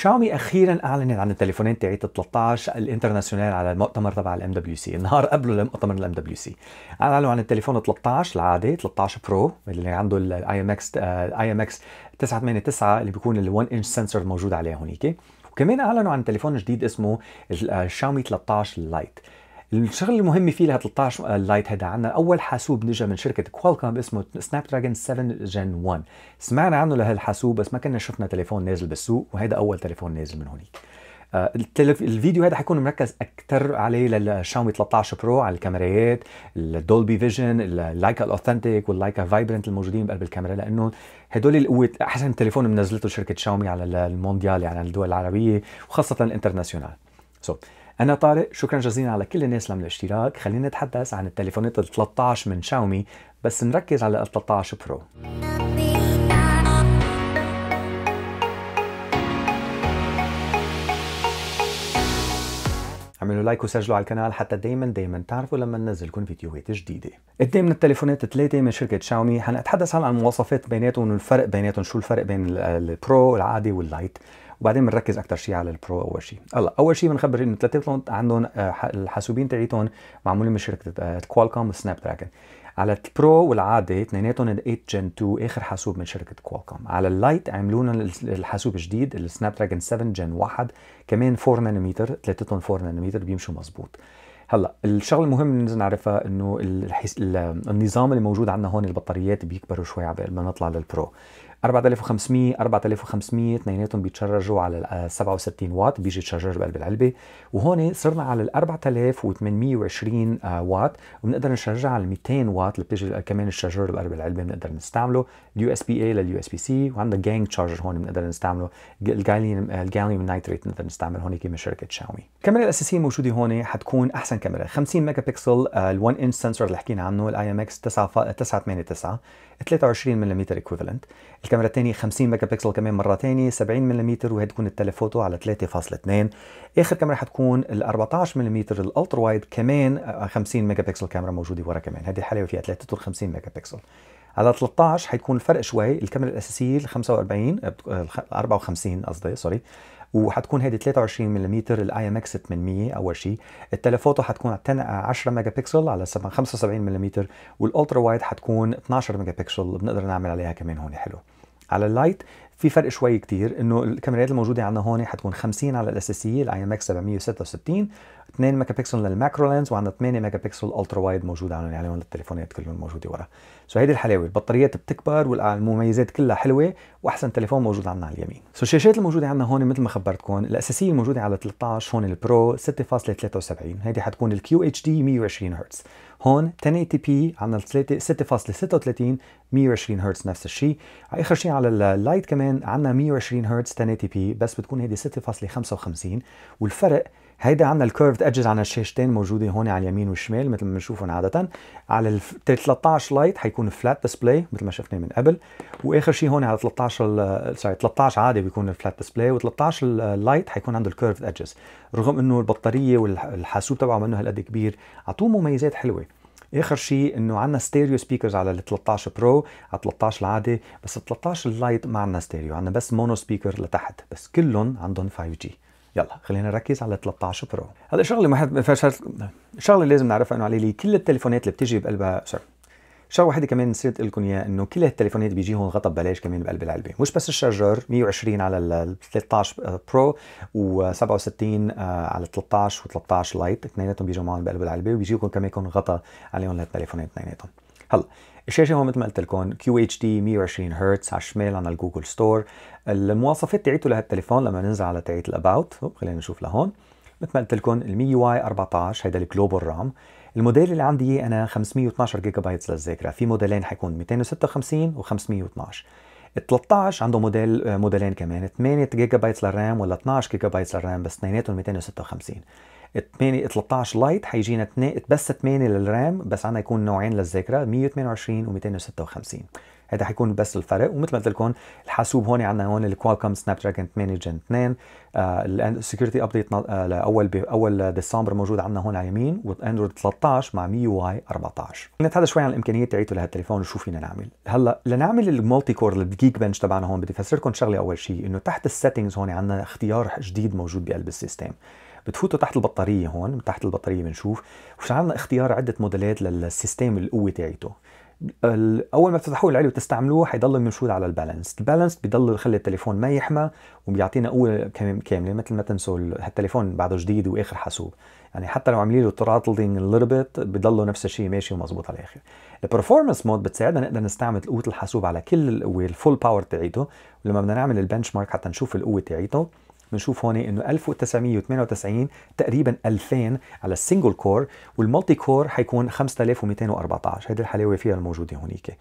شاومي اخيرا اعلنت عن التليفونين تاعت 13 الانترناسيونال على المؤتمر تبع الام دبليو سي النهار قبله لمؤتمر الام دبليو سي اعلنوا عن التليفون 13 العادي 13 برو اللي عنده الاي ام اكس الاي ام اكس 989 اللي بيكون ال1 انش سنسور موجود عليه هونيك وكمان اعلنوا عن تليفون جديد اسمه آه، شاومي 13 لايت الشغل المهم فيه لها 13 لايت هذا عندنا اول حاسوب نجا من شركه كوالكوم اسمه سناب دراجون 7 جن 1 سمعنا عنه لهالحاسوب بس ما كنا شفنا تليفون نازل بالسوق وهذا اول تليفون نازل من هونيك آه، الفيديو هذا حيكون مركز اكثر عليه للشاومي 13 برو على الكاميرات الدولبي فيجن اللايكا الاوثنتيك واللايكا فايبرنت الموجودين بقلب الكاميرا لانه هدول القوة احسن تليفون منزلته شركه شاومي على المونديال يعني على الدول العربيه وخاصه الانترناسيونال سو so. انا طارق شكرا جزيلا على كل الناس اللي الاشتراك خلينا نتحدث عن التليفونات ال 13 من شاومي بس نركز على ال 13 برو اعملوا لايك وسجلوا على القناه حتى دايما دايما تعرفوا لما ننزل لكم فيديوهات جديده. من التليفونات ثلاثه من شركه شاومي حنتحدث هلا عن المواصفات بيناتهم والفرق بيناتهم شو الفرق بين البرو العادي واللايت وبعدين بنركز اكثر شيء على البرو اول شيء هلا اول شيء بنخبر انه الثلاثه عندهم آه، الحاسوبين تاعيتهم معمولين من شركه كوالكوم سناب دراجون على البرو والعادي اثنيناتهم ال 8 جن 2 اخر حاسوب من شركه كوالكوم على اللايت عملوا لنا الحاسوب الجديد السناب دراجون 7 جن 1 كمان 4 نانومتر ثلاثتهم 4 نانومتر بيمشوا مزبوط هلا الشغله المهم لازم نعرفها انه الحس... النظام اللي موجود عندنا هون البطاريات بيكبروا شوي على ما نطلع للبرو 4500 4500 اثنيناتهم بيتشرجوا على 67 آه، واط بيجي تشارجر بقلب العلبه وهون صرنا على ال 4820 آه، واط وبنقدر نشارجها على 200 واط اللي بتيجي آه، كمان الشارجر بقلب العلبه بنقدر نستعمله اليو اس بي اي لليو اس بي سي وعندنا جانج تشارجر هون بنقدر نستعمله الجاليوم الجاليوم نايتريت بنقدر نستعمله هون من شركه شاومي الكاميرا الاساسيه الموجوده هون حتكون احسن كاميرا 50 ميجا بكسل ال1 انش سنسور اللي حكينا عنه الاي ام اكس 9 9 23 ملم ايكوفالنت الكاميرا الثانيه 50 ميجا بكسل كمان مره ثانيه 70 ملم وهي تكون التليفوتو على 3.2 اخر كاميرا حتكون ال 14 ملم الالترا وايد كمان 50 آه، ميجا بكسل كاميرا موجوده ورا كمان هذه الحلاوه فيها 53 ميجا بكسل على 13 حيكون الفرق شوي الكاميرا الاساسيه ال 45 54 آه، آه، قصدي سوري وحتكون هذه 23 ملم الاي ام اكس 800 اول شيء التليفوتو حتكون 10 ميجا بكسل على 75 ملم والالترا وايد حتكون 12 ميجا بكسل بنقدر نعمل عليها كمان هون حلو على اللايت في فرق شوي كتير انه الكاميرات الموجوده عندنا هون حتكون 50 على الاساسيه الاي ام اكس 766 2 ميجا بكسل للماكرو لينز وعندنا 8 ميجا بكسل الترا وايد موجود عندهم يعني هون التليفونات كلهم موجوده ورا سو هيدي الحلاوه البطاريات بتكبر والمميزات كلها حلوه واحسن تليفون موجود عندنا على اليمين سو الشاشات الموجوده عندنا هون مثل ما خبرتكم الاساسيه الموجوده على 13 هون البرو 6.73 هيدي حتكون الكيو اتش دي 120 هرتز هون 1080p عندنا 6.36 120 هرتز نفس الشيء اخر شيء على اللايت كمان عندنا 120 هرتز 1080p بس بتكون هيدي 6.55 والفرق هيدا عندنا الكيرفد ايدجز على الشاشتين موجوده هون على اليمين والشمال مثل ما بنشوفهم عاده على ال 13 لايت حيكون فلات ديسبلاي مثل ما شفنا من قبل واخر شيء هون على 13 سوري 13 عادي بيكون الفلات ديسبلاي و13 اللايت حيكون عنده الكيرفد ايدجز رغم انه البطاريه والحاسوب تبعه منه هالقد كبير اعطوه مميزات حلوه اخر شيء انه عندنا ستيريو سبيكرز على ال 13 برو على 13 العادي بس ال 13 اللايت ما عندنا ستيريو عندنا بس مونو سبيكر لتحت بس كلهم عندهم 5 جي يلا خلينا نركز على 13 برو هلا شغله ما حد شغله لازم نعرفها انه علي لي كل التليفونات اللي بتجي بقلبها سوري شغله واحده كمان نسيت لكم اياها انه كل التليفونات بيجيهم غطا ببلاش كمان بقلب العلبه مش بس الشارجر 120 على ال 13 آه، برو و67 آه، على 13 و13 لايت اثنيناتهم بيجوا معهم بقلب العلبه وبيجيكم كمان غطا عليهم للتليفونات اثنيناتهم هلا الشاشه هون مثل ما قلت لكم كيو اتش دي 120 هرتز على الشمال عندنا الجوجل ستور المواصفات تاعيته لهالتليفون لما ننزل على تاعيه الاباوت خلينا نشوف لهون مثل ما قلت لكم ال 100 واي 14 هيدا الجلوبال رام الموديل اللي عندي إيه انا 512 جيجا بايت للذاكره في موديلين حيكون 256 و 512 ال 13 عنده موديل موديلين كمان 8 جيجا بايت للرام ولا 12 جيجا بايت للرام بس اثنيناتهم 256 8 13 لايت حيجينا 2 بس 8 للرام بس عندنا يكون نوعين للذاكره 128 و256 هذا حيكون بس الفرق ومثل ما قلت لكم الحاسوب هون عندنا هون الكوالكوم سناب دراجون 8 جن 2 السكيورتي ابديت لاول اول ديسمبر موجود عندنا هون على اليمين واندرويد 13 مع مي يو اي 14 نتحدث هذا شوي عن الامكانيات تاعيته لهالتليفون وشو فينا نعمل هلا لنعمل المالتي كور الجيك بنش تبعنا هون بدي افسر لكم شغله اول شيء انه تحت السيتنجز هون عندنا اختيار جديد موجود بقلب السيستم بتفوتوا تحت البطاريه هون تحت البطاريه بنشوف وفي عندنا اختيار عده موديلات للسيستم القوه تاعته اول ما تفتحوه العلي وتستعملوه حيضل منشود على البالانس البالانس بيضل يخلي التليفون ما يحمى وبيعطينا قوه كامله مثل ما تنسوا هالتليفون بعده جديد واخر حاسوب يعني حتى لو عاملين له تراتلينج لربت بضله نفس الشيء ماشي ومزبوط على الاخر البرفورمانس مود بتساعدنا نقدر نستعمل قوه الحاسوب على كل القوه الفول باور تاعيته ولما بدنا نعمل البنش مارك حتى نشوف القوه تاعيته بنشوف هون انه 1998 تقريبا 2000 على السنجل كور والمالتي كور حيكون 5214 هيدي الحلاوه فيها الموجوده هونيك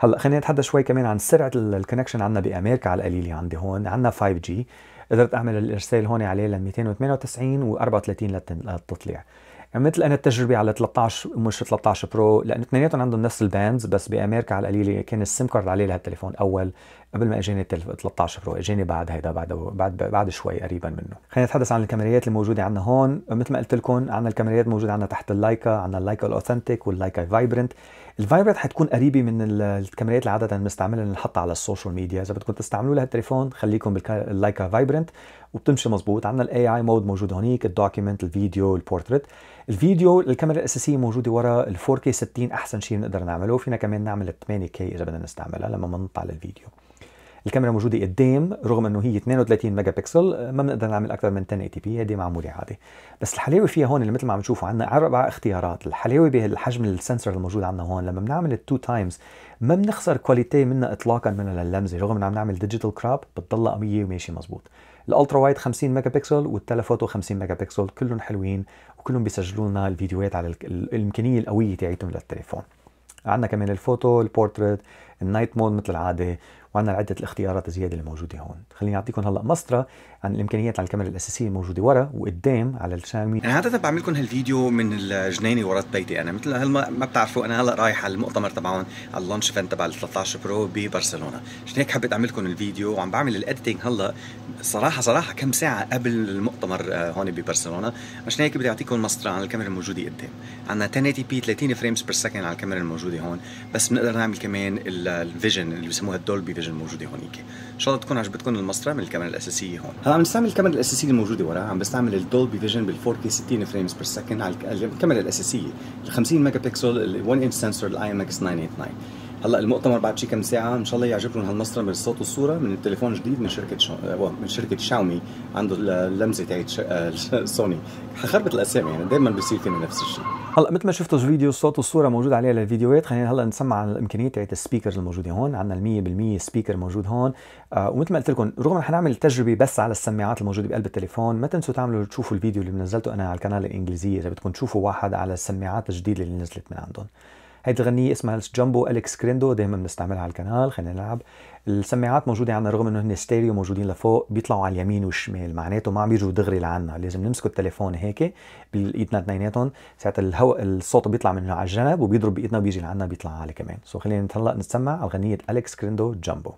هلا خلينا نتحدث شوي كمان عن سرعه الكونكشن عندنا بامريكا على القليله عندي هون عندنا 5 جي قدرت اعمل الارسال هون عليه ل 298 و 34 للتطليع عملت يعني انا التجربه على 13 مش 13 برو لانه اثنيناتهم عندهم نفس الباندز بس بامريكا على القليله كان السيم كارد عليه لهالتليفون اول قبل ما اجاني 13 برو اجاني بعد هيدا بعد بعد بعد شوي قريبا منه خلينا نتحدث عن الكاميرات الموجوده عندنا هون مثل ما قلت لكم عندنا الكاميرات موجوده عندنا تحت اللايكا عندنا اللايكا الاوثنتيك واللايكا فايبرنت الفايبرنت حتكون قريبه من الكاميرات اللي عاده بنستعملها نحطها على السوشيال ميديا اذا بدكم تستعملوا لهالتليفون خليكم باللايكا فايبرنت وبتمشي مظبوط عندنا الاي اي مود موجود هونيك الدوكيمنت الفيديو البورتريت الفيديو الكاميرا الاساسيه موجوده ورا ال 4K 60 احسن شيء بنقدر نعمله فينا كمان نعمل 8K اذا بدنا نستعملها لما بنطلع للفيديو الكاميرا موجوده قدام رغم انه هي 32 ميجا بكسل ما بنقدر نعمل اكثر من 1080 بي هيدي معموله عادي بس الحلاوه فيها هون اللي مثل ما عم تشوفوا عندنا اربع اختيارات الحلاوه بهالحجم السنسور الموجود عندنا هون لما بنعمل التو تايمز ما بنخسر كواليتي منها اطلاقا من اللمزه رغم ان عم نعمل ديجيتال كراب بتضلها قويه وماشي مزبوط الالترا وايد 50 ميجا بكسل والتلفوتو 50 ميجا بكسل كلهم حلوين وكلهم بيسجلوا لنا الفيديوهات على الامكانيه القويه تاعتهم للتليفون عندنا كمان الفوتو البورتريت النايت مود مثل العاده وعندنا عده الاختيارات الزياده الموجوده هون خليني اعطيكم هلا مسطره عن الامكانيات على الكاميرا الاساسيه الموجوده ورا وقدام على الشاومي انا عاده يعني بعمل لكم هالفيديو من الجنينه ورا بيتي انا مثل هلا ما بتعرفوا انا هلا رايح على المؤتمر تبعهم على اللانش فان تبع ال 13 برو ببرشلونه عشان هيك حبيت اعمل لكم الفيديو وعم بعمل الايديتنج هلا صراحه صراحه كم ساعه قبل المؤتمر آه، هون ببرشلونه عشان هيك بدي اعطيكم مسطره عن الكاميرا الموجوده قدام عندنا 1080 بي 30 فريمز بير سكند على الكاميرا الموجوده هون بس بنقدر نعمل كمان الفيجن اللي بسموها الدولبي فيجن موجوده هونيك ان شاء الله تكون عجبتكم المسطره من الكاميرا الاساسيه هون هلا عم نستعمل الكاميرا الاساسيه الموجوده ورا عم بستعمل الدولبي فيجن بال 4K 60 فريمز بير سكند على الكاميرا الاساسيه ال 50 ميجا بكسل ال 1 انش سنسور الاي ام اكس 989 هلا المؤتمر بعد شي كم ساعه ان شاء الله يعجبكم هالمسرح من الصوت والصوره من التليفون الجديد من شركه شو... آه، من شركه شاومي عنده اللمسه تاعت آه، ش... سوني خربت الاسامي يعني دائما بصير فينا نفس الشيء هلا مثل ما شفتوا الفيديو الصوت والصوره موجود عليها للفيديوهات خلينا هلا نسمع عن الامكانيه تاعت السبيكرز الموجوده هون عندنا ال 100% سبيكر موجود هون آه ومثل ما قلت لكم رغم رح نعمل تجربه بس على السماعات الموجوده بقلب التليفون ما تنسوا تعملوا تشوفوا الفيديو اللي نزلته انا على القناه الانجليزيه اذا بدكم تشوفوا واحد على السماعات الجديده اللي نزلت من عندهم هيدي الغنيه اسمها جامبو الكس كريندو دائما بنستعملها على القناه خلينا نلعب السماعات موجوده عندنا رغم انه هن ستيريو موجودين لفوق بيطلعوا على اليمين والشمال معناته ما عم بيجوا دغري لعنا لازم نمسك التليفون هيك بايدنا اثنيناتهم ساعتها الهواء الصوت بيطلع من على الجنب وبيضرب بايدنا وبيجي لعنا بيطلع عالي كمان سو so خلينا هلا نسمع الغنيه أليكس كريندو جامبو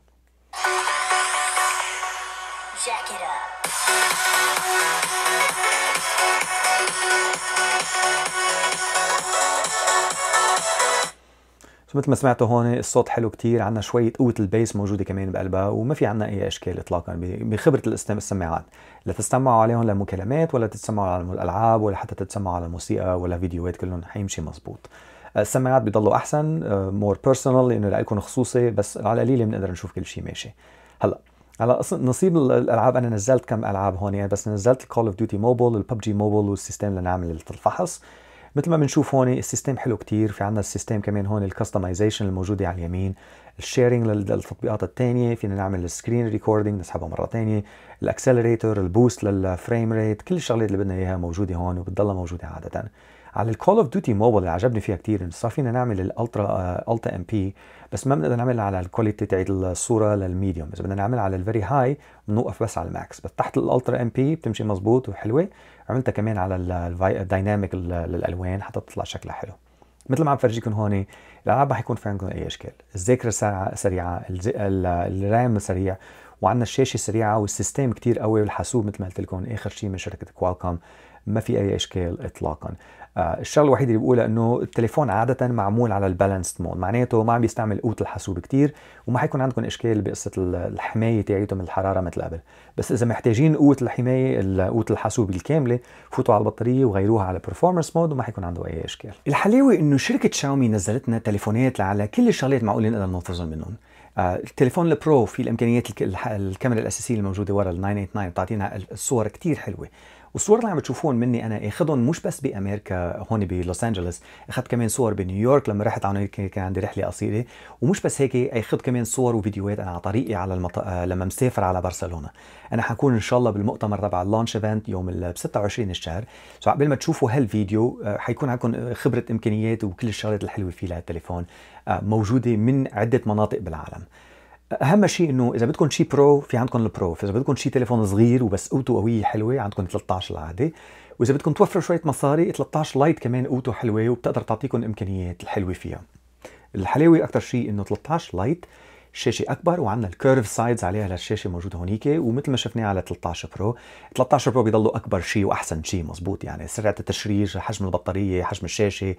سو مثل ما سمعتوا هون الصوت حلو كتير عندنا شوية قوة البيس موجودة كمان بقلبها وما في عندنا أي إشكال إطلاقا بخبرة السماعات لا تستمعوا عليهم لمكالمات ولا تستمعوا على الألعاب ولا حتى تتسمعوا على الموسيقى ولا فيديوهات كلهم حيمشي مزبوط آه، السماعات بضلوا أحسن مور بيرسونال لأنه لكم خصوصي بس على القليلة بنقدر نشوف كل شيء ماشي هلا على نصيب الالعاب انا نزلت كم العاب هون يعني بس نزلت الكول اوف ديوتي موبل الببجي موبل والسيستم لنعمل الفحص مثل ما بنشوف هون السيستم حلو كتير في عندنا السيستم كمان هون الكستمايزيشن الموجوده على اليمين الشيرنج للتطبيقات الثانيه فينا نعمل السكرين ريكوردينج نسحبها مره ثانيه الاكسلريتور البوست للفريم ريت كل الشغلات اللي بدنا اياها موجوده هون وبتضلها موجوده عاده على الكول اوف ديوتي موبايل اللي عجبني فيها كثير انه صار فينا نعمل الالترا التا ام بي بس ما بنقدر نعمل على الكواليتي تاعت الصوره للميديوم اذا بدنا نعمل على الفيري هاي بنوقف بس على الماكس بس تحت الالترا ام بي بتمشي مزبوط وحلوه عملتها كمان على الدايناميك للالوان حتى تطلع شكلها حلو مثل ما عم فرجيكم هون الالعاب رح يكون في عندكم اي اشكال الذاكره سريعه الرام سريع وعندنا الشاشه سريعه والسيستم كتير قوي والحاسوب مثل ما قلت لكم اخر شيء من شركه كوالكوم ما في اي اشكال اطلاقا آه، الشغله الوحيده اللي بقولها انه التليفون عاده معمول على البالانسد مود معناته ما عم بيستعمل قوه الحاسوب كثير وما حيكون عندكم اشكال بقصه الحمايه تاعيته من الحراره مثل قبل بس اذا محتاجين قوه الحمايه قوه الحاسوب الكامله فوتوا على البطاريه وغيروها على برفورمانس مود وما حيكون عنده اي اشكال الحلاوه انه شركه شاومي نزلت لنا تليفونات على كل الشغلات معقولين نقدر ننتظم منهم آه، التليفون البرو في الامكانيات الكاميرا الاساسيه الموجوده ورا ال 989 بتعطينا الصور كثير حلوه والصور اللي عم تشوفون مني انا اخذهم مش بس بامريكا هون بلوس انجلوس اخذت كمان صور بنيويورك لما رحت على كان عندي رحله قصيره ومش بس هيك اخذت كمان صور وفيديوهات انا على طريقي على المط... آه، لما مسافر على برشلونه انا حكون ان شاء الله بالمؤتمر تبع اللانش ايفنت يوم ال 26 الشهر سو قبل ما تشوفوا هالفيديو آه، حيكون عندكم خبره امكانيات وكل الشغلات الحلوه فيه لهالتليفون آه، موجوده من عده مناطق بالعالم اهم شيء انه اذا بدكم شيء برو في عندكم البرو فاذا بدكم شيء تليفون صغير وبس قوته قويه حلوه عندكم 13 العاده واذا بدكم توفروا شويه مصاري 13 لايت كمان قوته حلوه وبتقدر تعطيكم الامكانيات الحلوه فيها الحلاوه اكثر شيء انه 13 لايت شاشه اكبر وعندنا الكيرف سايدز عليها للشاشه موجوده هونيك ومثل ما شفناه على 13 برو 13 برو بيضلوا اكبر شيء واحسن شيء مزبوط يعني سرعه التشريج حجم البطاريه حجم الشاشه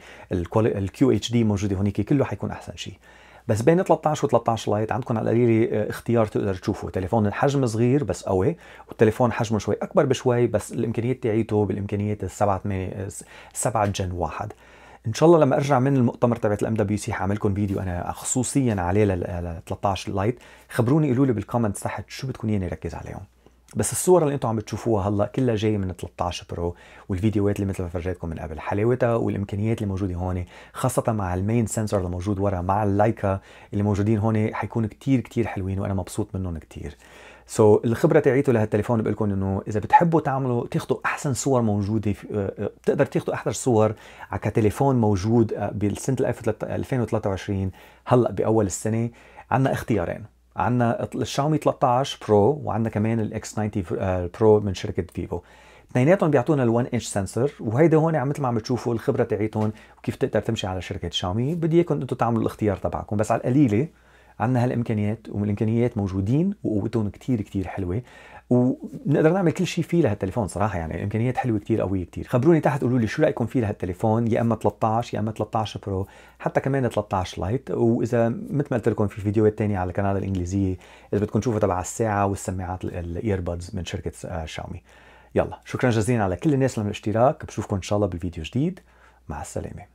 الكيو اتش دي موجوده هونيك كله حيكون احسن شيء بس بين 13 و13 لايت عندكم على القليله آه، اختيار تقدر تشوفه تليفون الحجم صغير بس قوي والتليفون حجمه شوي اكبر بشوي بس الامكانيات تاعيته بالامكانيات السبعة 8 7 آه، جن واحد ان شاء الله لما ارجع من المؤتمر تبعت الام دبليو سي لكم فيديو انا خصوصيا عليه لل 13 لايت خبروني قولوا لي بالكومنتس تحت شو بدكم ياني ركز عليهم بس الصور اللي انتم عم بتشوفوها هلا كلها جايه من 13 برو والفيديوهات اللي مثل ما فرجيتكم من قبل حلاوتها والامكانيات اللي موجوده هون خاصه مع المين سنسور اللي موجود ورا مع اللايكا اللي موجودين هون حيكون كتير كتير حلوين وانا مبسوط منهم كتير سو so, الخبره تاعيته لهالتليفون بقول لكم انه اذا بتحبوا تعملوا تاخذوا احسن صور موجوده آه، آه، بتقدر تاخذوا احسن صور على كتليفون موجود آه، بالسنه 2023 هلا باول السنه عندنا اختيارين عندنا الشاومي 13 برو وعندنا كمان الاكس 90 آه، برو من شركه فيفو اثنيناتهم بيعطونا ال1 انش سنسور وهيدا هون عم مثل ما عم تشوفوا الخبره تاعيتهم وكيف تقدر تمشي على شركه شاومي بدي اياكم انتم تعملوا الاختيار تبعكم بس على القليله عندنا هالامكانيات والامكانيات موجودين وقوتهم كثير كثير حلوه ونقدر نعمل كل شيء فيه لهالتليفون صراحه يعني الامكانيات حلوه كثير قويه كثير خبروني تحت قولوا لي شو رايكم فيه لهالتليفون يا اما 13 يا اما 13 برو حتى كمان 13 لايت واذا مثل ما قلت لكم في فيديوهات ثانيه على القناه الانجليزيه اذا بدكم تشوفوا تبع الساعه والسماعات الايربودز من شركه آه، شاومي يلا شكرا جزيلا على كل الناس اللي بشوفكم ان شاء الله بالفيديو جديد مع السلامه